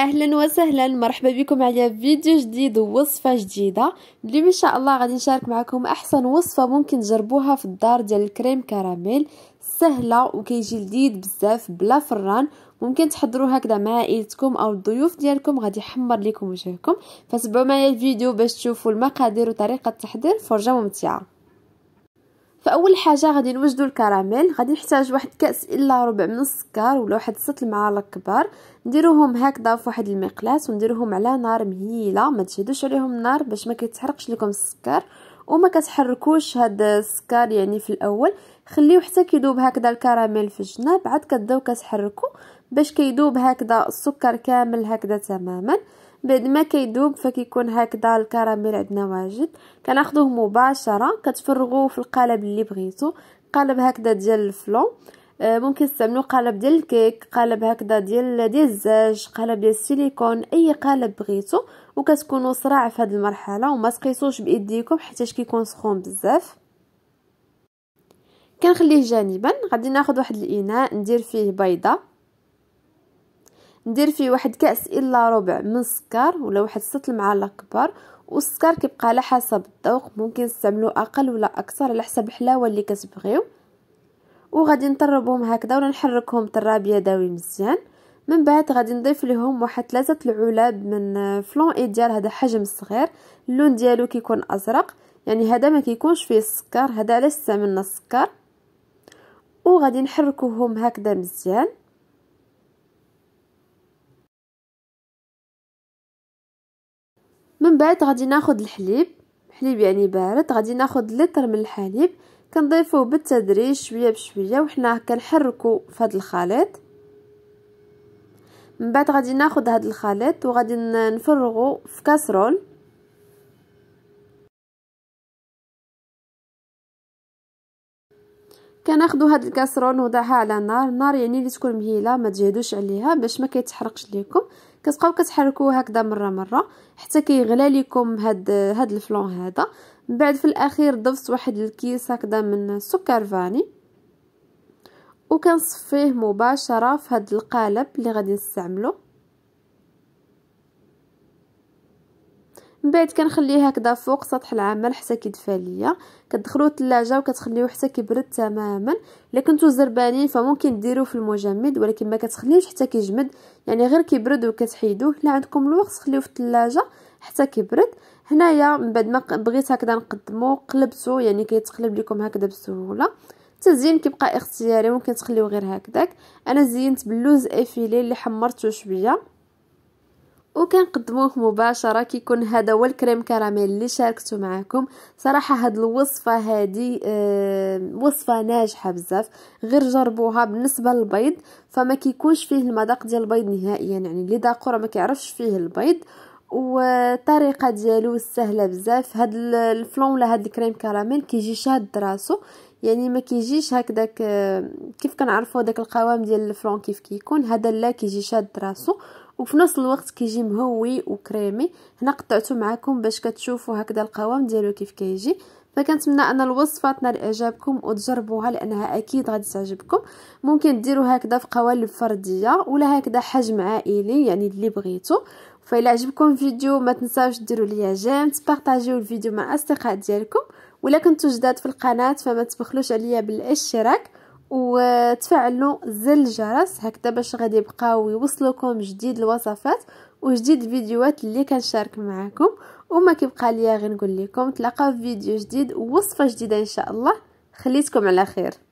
اهلا وسهلا مرحبا بكم على فيديو جديد ووصفه جديده اليوم ان شاء الله غادي نشارك معكم احسن وصفه ممكن تجربوها في الدار ديال الكريم كراميل سهله وكيجي لذيذ بزاف بلا فران ممكن تحضروها هكذا مع عائلتكم او الضيوف ديالكم غادي يحمر لكم وجهكم فتبعوا معايا الفيديو باش تشوفوا المقادير وطريقه التحضير فرجه ممتعه فاول حاجه غادي نوجدو الكراميل غادي نحتاج واحد كاس الا ربع من السكر ولا واحد ست المعالق كبار نديروهم هكذا في واحد المقلاة ونديروهم على نار مهيله ما تشدوش عليهم النار باش ما كيتحرقش لكم السكر وما كتحركوش هاد السكر يعني في الاول خليه حتى كيذوب هكذا الكراميل في الجناب عاد كتبداو كتحركو باش كيذوب هكذا السكر كامل هكذا تماما بعد ما كيدوب فكيكون هكذا الكراميل عندنا واجد كناخذوه مباشره كتفرغوه في القالب اللي بغيتو قالب هكذا ديال الفلون آه، ممكن تستعملوا قالب ديال الكيك قالب هكذا ديال ديال الزاج قالب ديال السيليكون اي قالب بغيتو وكتكونوا صراع في هذه المرحله وما تقيسوش بايديكم حيت كيكون سخون بزاف كنخليه جانبا غادي ناخذ واحد الاناء ندير فيه بيضه ندير فيه واحد كاس الا ربع من السكر ولا واحد 6 المعالق كبار والسكر كيبقى على حسب الذوق ممكن تستعملو اقل ولا اكثر على حسب الحلاوه اللي كتبغيو وغادي نطربهم هكذا ولا نحركهم طراب يدوي مزيان من بعد غادي نضيف لهم واحد ثلاثه العلب من فلون ايديال هذا حجم صغير اللون ديالو كيكون ازرق يعني هذا ما كيكونش فيه السكر هذا علاش استعملنا السكر وغادي نحركوهم هكذا مزيان من بعد غادي ناخذ الحليب حليب يعني بارد غادي ناخذ لتر من الحليب كنضيفوه بالتدريج شويه بشويه وحنا كنحركو في هذا الخليط من بعد غادي ناخذ هذا الخليط وغادي نفرغو في كاسرول كناخذوا هاد الكاسرون وضعها على النار النار يعني اللي تكون مهيله ما تجهدوش عليها باش ما كيتحرقش ليكم كتبقاو كتحركوه هكذا مره مره حتى كيغلى لكم هاد هاد الفلون هذا من بعد في الاخير ضفت واحد الكيس هكذا من السكر فاني وكنصفيه مباشره في هاد القالب اللي غادي نستعمله من بعد كنخليه هكذا فوق سطح العمل حتى كيدفى ليا كتدخلوه الثلاجه وكتخليوه حتى كيبرد تماما الا كنتو زربانين فممكن ديروه في المجمد ولكن ما كتخليهش حتى كيجمد يعني غير كيبرد وكتحيدوه لا عندكم الوقت خليوه في الثلاجه حتى كيبرد هنايا من بعد ما بغيت هكذا نقدمو قلبتو يعني كيتقلب لكم هكذا بسهوله التزيين كيبقى اختياري ممكن تخليوه غير هكذاك انا زينت باللوز افيلي اللي حمرته شويه وكنقدموه مباشره كيكون هذا هو الكريم كراميل اللي شاركته معكم صراحه هاد الوصفه هادي أه وصفه ناجحه بزاف غير جربوها بالنسبه للبيض فما كيكونش فيه المذاق ديال البيض نهائيا يعني اللي ذاقو راه ما كيعرفش فيه البيض والطريقه ديالو سهله بزاف هاد الفلون ولا هاد الكريم كراميل كيجي شاد راسو يعني ما كيجيش هكذاك آه، كيف كنعرفوا داك القوام ديال الفلون كيف كيكون هذا لا كيجي شاد راسو وفي نفس الوقت كيجي مهوي وكريمي هنا قطعته معكم باش كتشوفوا هكذا القوام ديالو كيف كيجي فكنتمنى ان الوصفه تنال اعجابكم وتجربوها لانها اكيد غادي تعجبكم ممكن ديروا هكذا في قوالب فرديه ولا هكذا حجم عائلي يعني اللي بغيتو فإلا عجبكم الفيديو ما تنساوش ديروا ليا جيم تبارطاجيو الفيديو مع الاصدقاء ديالكم ولا كنتو جداد في القناه فما تبخلوش عليا بالاشتراك وتفعلوا زر الجرس هكذا باش غادي يبقاو يوصلوكم جديد الوصفات وجديد الفيديوهات اللي كنشارك معكم وما كيبقى ليا غير نقول لكم تلاقاو في فيديو جديد ووصفه جديده ان شاء الله خليتكم على خير